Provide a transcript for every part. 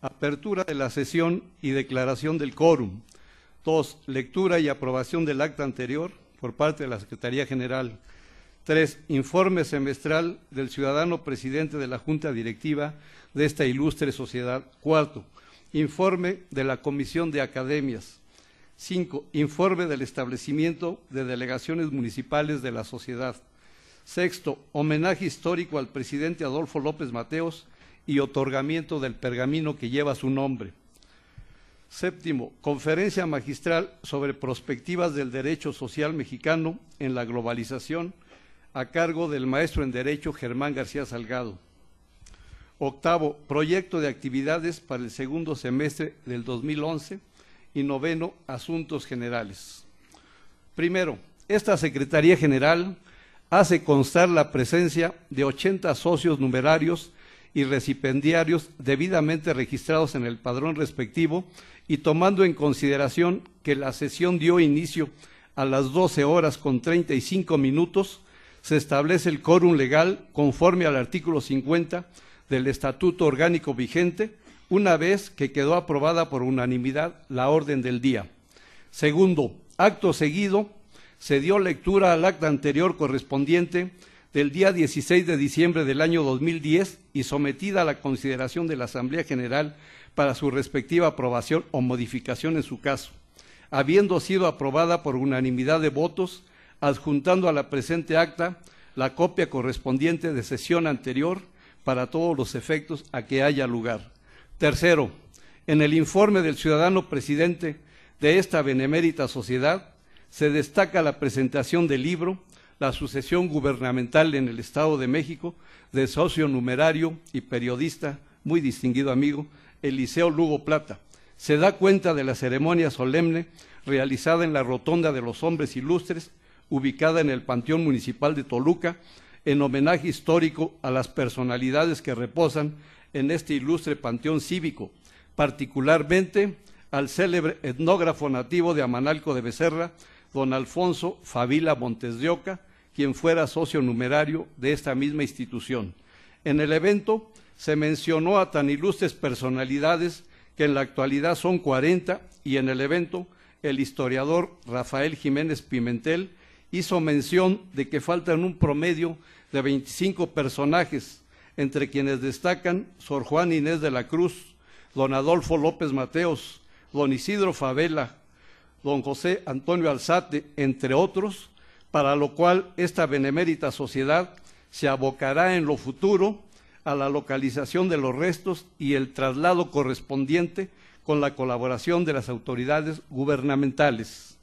apertura de la sesión y declaración del quórum. Dos, Lectura y aprobación del acta anterior por parte de la Secretaría General. Tres, Informe semestral del ciudadano presidente de la Junta Directiva de esta ilustre sociedad. Cuarto, Informe de la Comisión de Academias. Cinco, Informe del establecimiento de delegaciones municipales de la sociedad. Sexto, homenaje histórico al presidente Adolfo López Mateos y otorgamiento del pergamino que lleva su nombre. Séptimo, conferencia magistral sobre prospectivas del derecho social mexicano en la globalización a cargo del maestro en Derecho Germán García Salgado. Octavo, proyecto de actividades para el segundo semestre del 2011. Y noveno, asuntos generales. Primero, esta Secretaría General hace constar la presencia de 80 socios numerarios y recipendiarios debidamente registrados en el padrón respectivo y tomando en consideración que la sesión dio inicio a las 12 horas con 35 minutos, se establece el quórum legal conforme al artículo 50 del Estatuto Orgánico vigente, una vez que quedó aprobada por unanimidad la orden del día. Segundo, acto seguido, se dio lectura al acta anterior correspondiente del día 16 de diciembre del año 2010 y sometida a la consideración de la Asamblea General para su respectiva aprobación o modificación en su caso, habiendo sido aprobada por unanimidad de votos, adjuntando a la presente acta la copia correspondiente de sesión anterior para todos los efectos a que haya lugar. Tercero, en el informe del ciudadano presidente de esta benemérita sociedad se destaca la presentación del libro la sucesión gubernamental en el Estado de México de socio numerario y periodista, muy distinguido amigo, Eliseo Lugo Plata. Se da cuenta de la ceremonia solemne realizada en la Rotonda de los Hombres Ilustres, ubicada en el Panteón Municipal de Toluca, en homenaje histórico a las personalidades que reposan en este ilustre panteón cívico, particularmente al célebre etnógrafo nativo de Amanalco de Becerra, don Alfonso Favila Montes de Oca, quien fuera socio numerario de esta misma institución. En el evento se mencionó a tan ilustres personalidades que en la actualidad son 40 y en el evento el historiador Rafael Jiménez Pimentel hizo mención de que faltan un promedio de 25 personajes, entre quienes destacan Sor Juan Inés de la Cruz, don Adolfo López Mateos, don Isidro Favela, don José Antonio Alzate, entre otros, para lo cual esta benemérita sociedad se abocará en lo futuro a la localización de los restos y el traslado correspondiente con la colaboración de las autoridades gubernamentales.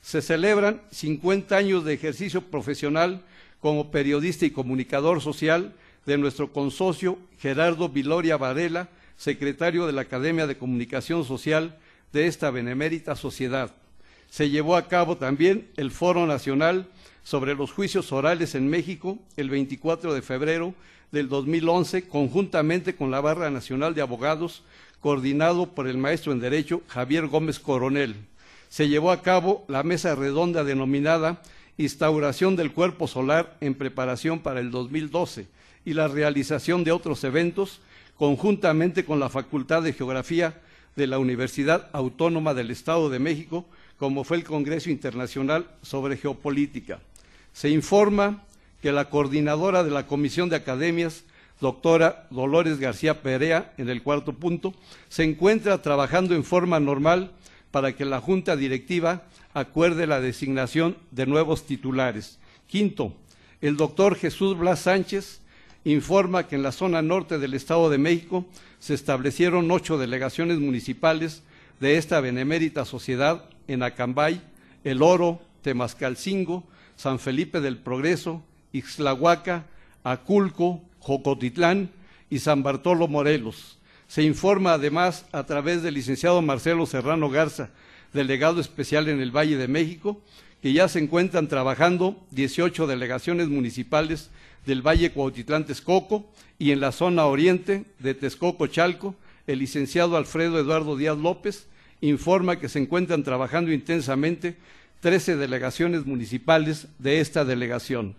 Se celebran 50 años de ejercicio profesional como periodista y comunicador social de nuestro consocio Gerardo Viloria Varela, secretario de la Academia de Comunicación Social de esta benemérita sociedad se llevó a cabo también el Foro Nacional sobre los Juicios Orales en México el 24 de febrero del 2011, conjuntamente con la Barra Nacional de Abogados, coordinado por el maestro en Derecho Javier Gómez Coronel. Se llevó a cabo la mesa redonda denominada Instauración del Cuerpo Solar en preparación para el 2012 y la realización de otros eventos conjuntamente con la Facultad de Geografía de la Universidad Autónoma del Estado de México como fue el Congreso Internacional sobre Geopolítica. Se informa que la coordinadora de la Comisión de Academias, doctora Dolores García Perea, en el cuarto punto, se encuentra trabajando en forma normal para que la Junta Directiva acuerde la designación de nuevos titulares. Quinto, el doctor Jesús Blas Sánchez informa que en la zona norte del Estado de México se establecieron ocho delegaciones municipales de esta benemérita sociedad en Acambay, El Oro, Temascalcingo, San Felipe del Progreso, Ixlahuaca, Aculco, Jocotitlán y San Bartolo Morelos. Se informa además a través del licenciado Marcelo Serrano Garza, delegado especial en el Valle de México, que ya se encuentran trabajando 18 delegaciones municipales del Valle Cuautitlán Texcoco y en la zona oriente de Texcoco Chalco, el licenciado Alfredo Eduardo Díaz López informa que se encuentran trabajando intensamente 13 delegaciones municipales de esta delegación.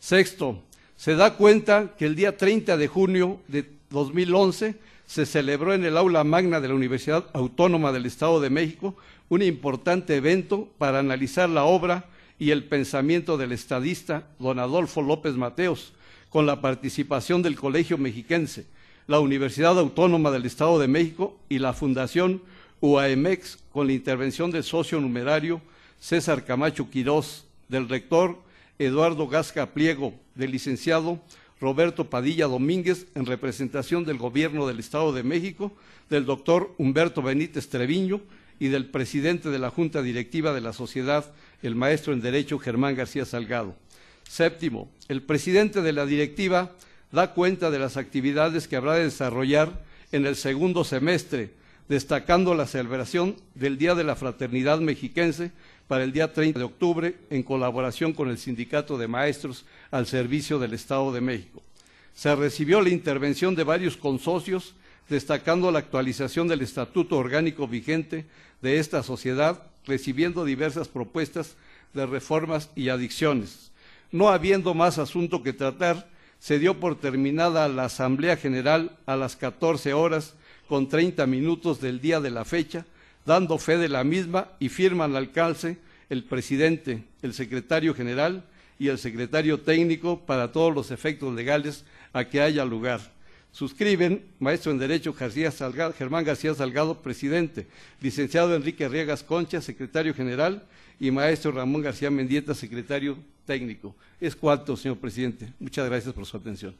Sexto, se da cuenta que el día 30 de junio de 2011 se celebró en el aula magna de la Universidad Autónoma del Estado de México un importante evento para analizar la obra y el pensamiento del estadista don Adolfo López Mateos, con la participación del Colegio Mexiquense, la Universidad Autónoma del Estado de México y la Fundación UAMEX con la intervención del socio numerario César Camacho Quirós, del rector Eduardo Gasca Pliego, del licenciado Roberto Padilla Domínguez en representación del Gobierno del Estado de México, del doctor Humberto Benítez Treviño y del presidente de la Junta Directiva de la Sociedad, el maestro en Derecho Germán García Salgado. Séptimo, el presidente de la directiva da cuenta de las actividades que habrá de desarrollar en el segundo semestre, destacando la celebración del Día de la Fraternidad Mexiquense para el día 30 de octubre en colaboración con el Sindicato de Maestros al servicio del Estado de México. Se recibió la intervención de varios consocios, destacando la actualización del estatuto orgánico vigente de esta sociedad, recibiendo diversas propuestas de reformas y adicciones. No habiendo más asunto que tratar, se dio por terminada la Asamblea General a las 14 horas con 30 minutos del día de la fecha, dando fe de la misma y firman al alcance el presidente, el secretario general y el secretario técnico para todos los efectos legales a que haya lugar Suscriben maestro en Derecho Germán García Salgado, presidente, licenciado Enrique Riegas Concha, secretario general, y maestro Ramón García Mendieta, secretario técnico. Es cuanto, señor presidente. Muchas gracias por su atención.